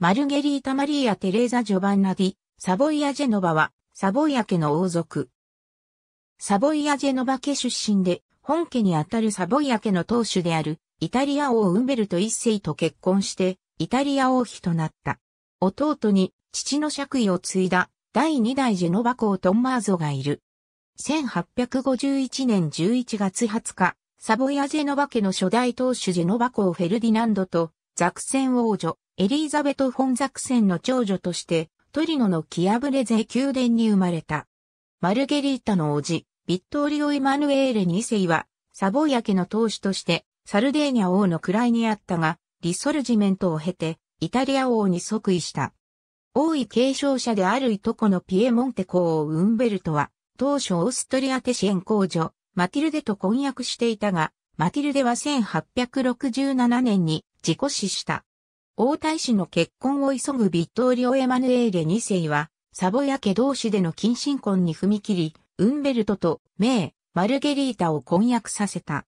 マルゲリータ・マリーア・テレーザ・ジョバンナ・ディ、サボイア・ジェノバは、サボイア家の王族。サボイア・ジェノバ家出身で、本家にあたるサボイア家の当主である、イタリア王ウンベルト一世と結婚して、イタリア王妃となった。弟に、父の爵位を継いだ、第二代ジェノバ公トンマーゾがいる。1851年11月20日、サボイア・ジェノバ家の初代当主ジェノバ公フェルディナンドと、ザクセン王女、エリーザベト・フォン・ザクセンの長女として、トリノのキアブレゼ宮殿に生まれた。マルゲリータの叔父、ビットーリオ・イマヌエーレ2世は、サボイヤ家の当主として、サルデーニャ王の位にあったが、リソルジメントを経て、イタリア王に即位した。王位継承者であるいとこのピエモンテ公王ウンベルトは、当初オーストリアテシエン公女、マティルデと婚約していたが、マティルデは1867年に自己死した。王太子の結婚を急ぐビットーリオ・エマヌエーレ2世は、サボヤ家同士での近親婚に踏み切り、ウンベルトとメイ、マルゲリータを婚約させた。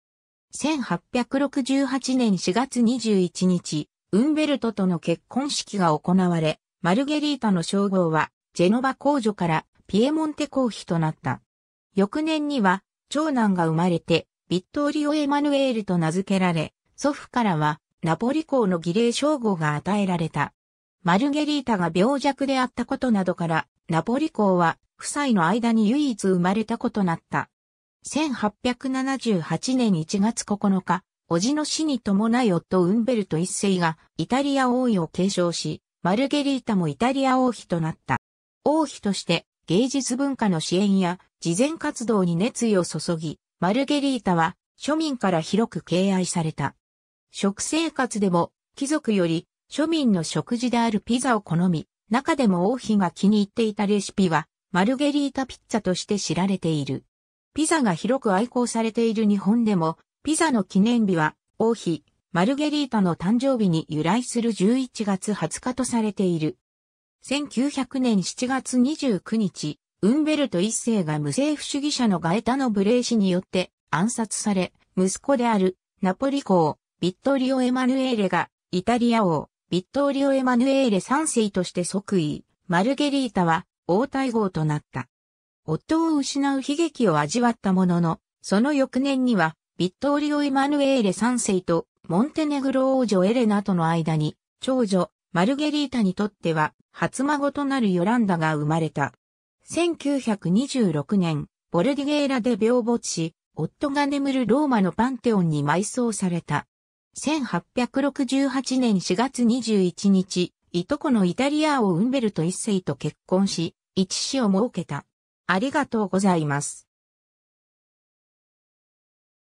1868年4月21日、ウンベルトとの結婚式が行われ、マルゲリータの称号は、ジェノバ公女からピエモンテ公妃となった。翌年には、長男が生まれて、ビットーリオ・エマヌエールと名付けられ、祖父からは、ナポリ公の儀礼称号が与えられた。マルゲリータが病弱であったことなどから、ナポリ公は夫妻の間に唯一生まれたことなった。1878年1月9日、叔父の死に伴い夫ウンベルト一世がイタリア王位を継承し、マルゲリータもイタリア王妃となった。王妃として芸術文化の支援や慈善活動に熱意を注ぎ、マルゲリータは庶民から広く敬愛された。食生活でも貴族より庶民の食事であるピザを好み、中でも王妃が気に入っていたレシピはマルゲリータピッツァとして知られている。ピザが広く愛好されている日本でも、ピザの記念日は王妃、マルゲリータの誕生日に由来する11月20日とされている。1900年7月29日、ウンベルト一世が無政府主義者のガエタのブレー氏によって暗殺され、息子であるナポリ公、ビットリオ・エマヌエーレが、イタリア王、ビットリオ・エマヌエーレ3世として即位、マルゲリータは、王太后となった。夫を失う悲劇を味わったものの、その翌年には、ビットリオ・エマヌエーレ3世と、モンテネグロ王女エレナとの間に、長女、マルゲリータにとっては、初孫となるヨランダが生まれた。1926年、ボルディゲーラで病没し、夫が眠るローマのパンテオンに埋葬された。1868年4月21日、いとこのイタリア王ウンベルト一世と結婚し、一子を設けた。ありがとうございます。